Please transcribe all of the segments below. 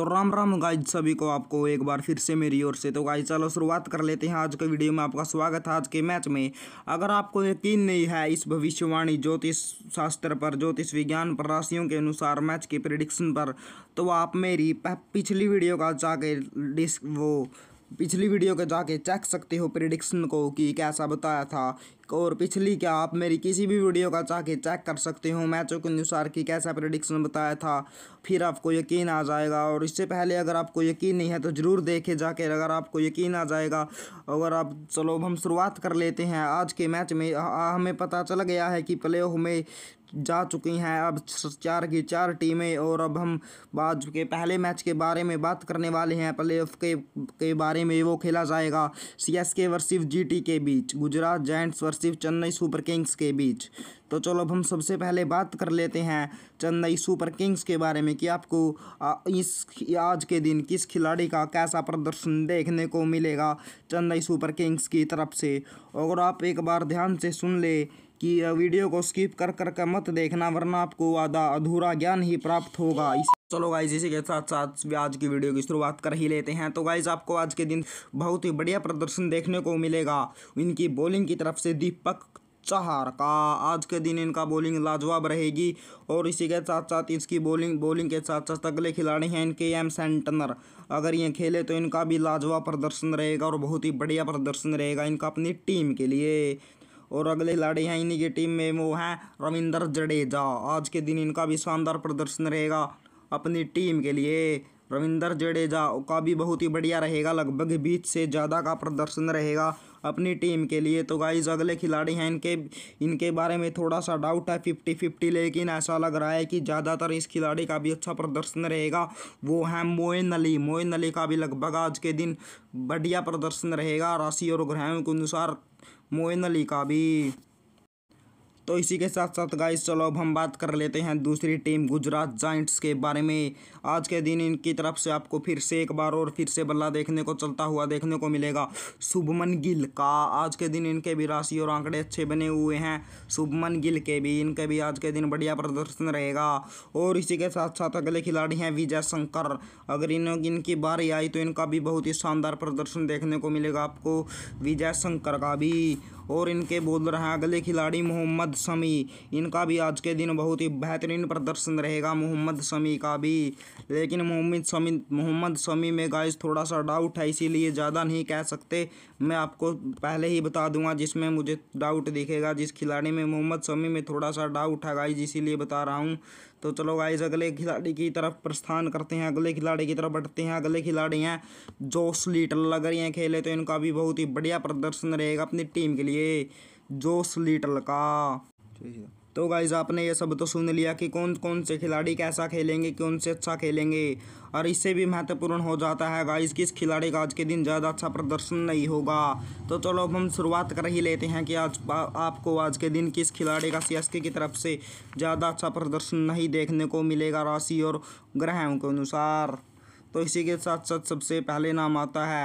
तो राम राम गाइज सभी को आपको एक बार फिर से मेरी ओर से तो गाइज चलो शुरुआत कर लेते हैं आज के वीडियो में आपका स्वागत है आज के मैच में अगर आपको यकीन नहीं है इस भविष्यवाणी ज्योतिष शास्त्र पर ज्योतिष विज्ञान पर राशियों के अनुसार मैच के प्रिडिक्शन पर तो आप मेरी पिछली वीडियो का जाके डिस्क वो पिछली वीडियो के जाके चेक सकते हो प्रिडिक्शन को कि कैसा बताया था और पिछली क्या आप मेरी किसी भी वीडियो का चाह के चेक कर सकते हो मैचों के अनुसार कि कैसा प्रडिक्शन बताया था फिर आपको यकीन आ जाएगा और इससे पहले अगर आपको यकीन नहीं है तो ज़रूर देखे जाके अगर आपको यकीन आ जाएगा अगर आप चलो हम शुरुआत कर लेते हैं आज के मैच में हमें पता चल गया है कि प्ले में जा चुकी हैं अब चार की चार टीमें और अब हम बात के पहले मैच के बारे में बात करने वाले हैं प्ले ऑफ के के बारे में वो खेला जाएगा सी एस के वर्सिव जी टी के बीच गुजरात जैंट्स वर्स मुनासिब चेन्नई सुपर किंग्स के बीच तो चलो अब हम सबसे पहले बात कर लेते हैं चेन्नई सुपर किंग्स के बारे में कि आपको इस आज के दिन किस खिलाड़ी का कैसा प्रदर्शन देखने को मिलेगा चेन्नई सुपर किंग्स की तरफ से अगर आप एक बार ध्यान से सुन ले कि वीडियो को स्किप कर कर कर मत देखना वरना आपको आधा अधूरा ज्ञान ही प्राप्त होगा इस चलो गाइज इसी के साथ साथ आज की वीडियो की शुरुआत कर ही लेते हैं तो गाइज आपको आज के दिन बहुत ही बढ़िया प्रदर्शन देखने को मिलेगा इनकी बॉलिंग की तरफ से दीपक चहार का आज के दिन इनका बॉलिंग लाजवाब रहेगी और इसी के साथ साथ इसकी बॉलिंग बॉलिंग के साथ साथ अगले खिलाड़ी हैं इनके एम सेंटनर अगर ये खेले तो इनका भी लाजवाब प्रदर्शन रहेगा और बहुत ही बढ़िया प्रदर्शन रहेगा इनका अपनी टीम के लिए और अगले खिलाड़ी हैं इन्हीं की टीम में वो हैं रविंदर जडेजा आज के दिन इनका भी शानदार प्रदर्शन रहेगा अपनी टीम के लिए रविंदर जडेजा का भी बहुत ही बढ़िया रहेगा लगभग बीच से ज़्यादा का प्रदर्शन रहेगा अपनी टीम के लिए तो गाइज अगले खिलाड़ी हैं इनके इनके बारे में थोड़ा सा डाउट है फिफ्टी फिफ्टी लेकिन ऐसा लग रहा है कि ज़्यादातर इस खिलाड़ी का भी अच्छा प्रदर्शन रहेगा वो है मोइन अली मोइन अली का भी लगभग आज के दिन बढ़िया प्रदर्शन रहेगा राशि और ग्रहों के अनुसार मोइन अली का भी तो इसी के साथ साथ गाइस चलो अब हम बात कर लेते हैं दूसरी टीम गुजरात जाइंट्स के बारे में आज के दिन इनकी तरफ से आपको फिर से एक बार और फिर से बल्ला देखने को चलता हुआ देखने को मिलेगा शुभमन गिल का आज के दिन इनके भी राशि और आंकड़े अच्छे बने हुए हैं शुभमन गिल के भी इनके भी आज के दिन बढ़िया प्रदर्शन रहेगा और इसी के साथ साथ अगले खिलाड़ी हैं विजय शंकर अगर इन इनकी बारी आई तो इनका भी बहुत ही शानदार प्रदर्शन देखने को मिलेगा आपको विजय शंकर का भी और इनके बोल रहे हैं अगले खिलाड़ी मोहम्मद शमी इनका भी आज के दिन बहुत ही बेहतरीन प्रदर्शन रहेगा मोहम्मद शमी का भी लेकिन मोहम्मद शमी मोहम्मद शमी में गाइस थोड़ा सा डाउट है इसीलिए ज़्यादा नहीं कह सकते मैं आपको पहले ही बता दूंगा जिसमें मुझे डाउट दिखेगा जिस खिलाड़ी में मोहम्मद शमी में थोड़ा सा डाउट है गाइज इसीलिए बता रहा हूँ तो चलो गाइज अगले खिलाड़ी की तरफ प्रस्थान करते हैं अगले खिलाड़ी की तरफ बढ़ते हैं अगले खिलाड़ी हैं जोश लीटर लग रही हैं खेले तो इनका भी बहुत ही बढ़िया प्रदर्शन रहेगा अपनी टीम के लिए चाहिए जोश लीटल का तो गाइज आपने ये सब तो सुन लिया कि कौन कौन से खिलाड़ी कैसा खेलेंगे कौन से अच्छा खेलेंगे और इससे भी महत्वपूर्ण हो जाता है गाइज किस खिलाड़ी का आज के दिन ज़्यादा अच्छा प्रदर्शन नहीं होगा तो चलो अब हम शुरुआत कर ही लेते हैं कि आज आपको आज के दिन किस खिलाड़ी का सी की तरफ से ज़्यादा अच्छा प्रदर्शन नहीं देखने को मिलेगा राशि और ग्रहों के अनुसार तो इसी के साथ साथ सबसे पहले नाम आता है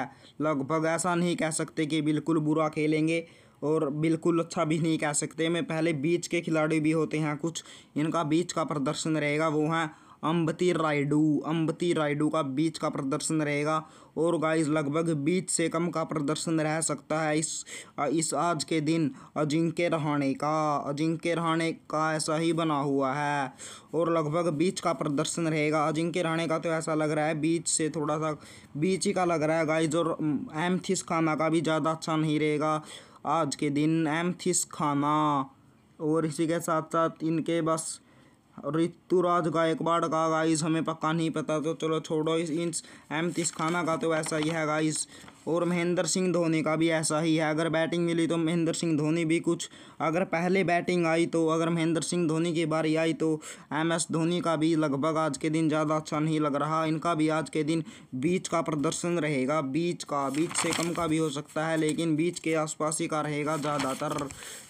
लगभग ऐसा नहीं कह सकते कि बिल्कुल बुरा खेलेंगे और बिल्कुल अच्छा भी नहीं कह सकते मैं पहले बीच के खिलाड़ी भी होते हैं कुछ इनका बीच का प्रदर्शन रहेगा वो हैं अम्बती रायडू अम्बती रायडू का बीच का प्रदर्शन रहेगा और गाइस लगभग बीच से कम का प्रदर्शन रह सकता है इस इस आज के दिन अजिंक्य रहाणे का अजिंक्य रहाणे का ऐसा ही बना हुआ है और लगभग बीच का प्रदर्शन रहेगा अजिंक्य रहाणे का तो ऐसा लग रहा है बीच से थोड़ा सा बीच ही का लग रहा है गाइज और एमथिस खाना का भी ज़्यादा अच्छा नहीं रहेगा आज के दिन एमथिस खाना और इसी के साथ साथ इनके बस ऋतुराज गायकवाड़ का गाइस हमें पक्का नहीं पता तो चलो छोड़ो इस एम तीस खाना का तो ऐसा ही है गाइस और महेंद्र सिंह धोनी का भी ऐसा ही है अगर बैटिंग मिली तो महेंद्र सिंह धोनी भी कुछ अगर पहले बैटिंग आई तो अगर महेंद्र सिंह धोनी की बारी आई तो एम एस धोनी का भी लगभग आज के दिन ज़्यादा अच्छा नहीं लग रहा इनका भी आज के दिन बीच का प्रदर्शन रहेगा बीच का बीच से कम का भी हो सकता है लेकिन बीच के आसपास ही का रहेगा ज़्यादातर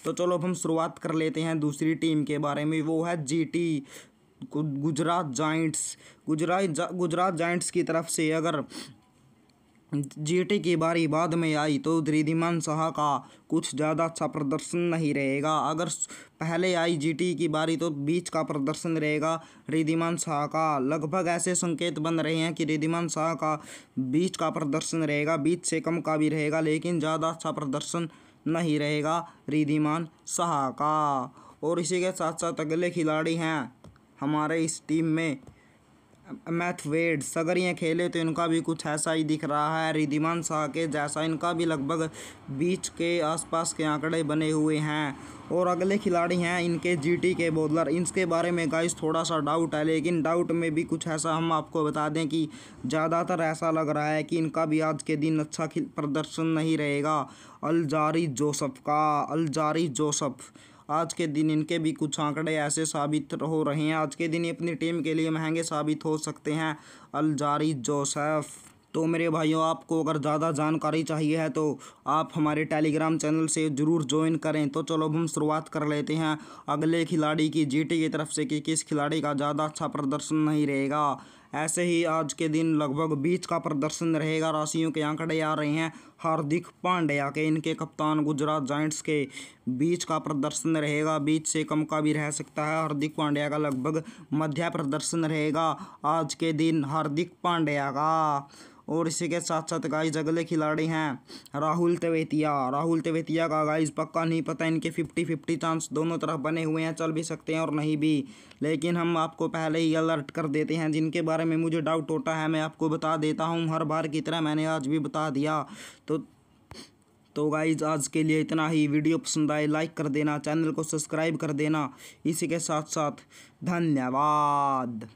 तो चलो अब हम शुरुआत कर लेते हैं दूसरी टीम के बारे में वो है जी गुजरात जाइंट्स गुजरात जा, गुजरात जाइंट्स की तरफ से अगर जेटे की बारी बाद में आई तो रिधिमान शाह का कुछ ज़्यादा अच्छा प्रदर्शन नहीं रहेगा अगर पहले आई जीटी की बारी तो बीच का प्रदर्शन रहेगा रिधिमान शाह का लगभग ऐसे संकेत बन रहे हैं कि रिधिमान शाह का बीच का प्रदर्शन रहेगा बीच से कम का भी रहेगा लेकिन ज़्यादा अच्छा प्रदर्शन नहीं रहेगा रिधिमान शाह का और इसी के साथ साथ अगले खिलाड़ी हैं हमारे इस टीम में मैथवेड्स अगर ये खेले तो इनका भी कुछ ऐसा ही दिख रहा है रिधिमान शाह के जैसा इनका भी लगभग बीच के आसपास के आंकड़े बने हुए हैं और अगले खिलाड़ी हैं इनके जीटी के बॉलर इनके बारे में गाइस थोड़ा सा डाउट है लेकिन डाउट में भी कुछ ऐसा हम आपको बता दें कि ज़्यादातर ऐसा लग रहा है कि इनका भी आज के दिन अच्छा प्रदर्शन नहीं रहेगा अलजारी जोसफ का अलजारी जोसफ़ आज के दिन इनके भी कुछ आंकड़े ऐसे साबित हो रहे हैं आज के दिन ये अपनी टीम के लिए महंगे साबित हो सकते हैं अलजारी जोसेफ तो मेरे भाइयों आपको अगर ज़्यादा जानकारी चाहिए है तो आप हमारे टेलीग्राम चैनल से ज़रूर ज्वाइन करें तो चलो हम शुरुआत कर लेते हैं अगले खिलाड़ी की जीटी की तरफ से कि किस खिलाड़ी का ज़्यादा अच्छा प्रदर्शन नहीं रहेगा ऐसे ही आज के दिन लगभग बीच का प्रदर्शन रहेगा राशियों के आंकड़े आ रहे हैं हार्दिक पांड्या के इनके कप्तान गुजरात जाइंट्स के बीच का प्रदर्शन रहेगा बीच से कम का भी रह सकता है हार्दिक पांड्या का लगभग मध्य प्रदर्शन रहेगा आज के दिन हार्दिक पांड्या का और इसी के साथ साथ गाइज अगले खिलाड़ी हैं राहुल तेवेतिया राहुल तेवेतिया का गाइज पक्का नहीं पता इनके फिफ्टी फिफ्टी चांस दोनों तरफ बने हुए हैं चल भी सकते हैं और नहीं भी लेकिन हम आपको पहले ही अलर्ट कर देते हैं जिनके बारे में मुझे डाउट होता है मैं आपको बता देता हूँ हर बार की तरह मैंने आज भी बता दिया तो तो गाइज आज के लिए इतना ही वीडियो पसंद आए लाइक कर देना चैनल को सब्सक्राइब कर देना इसी के साथ साथ धन्यवाद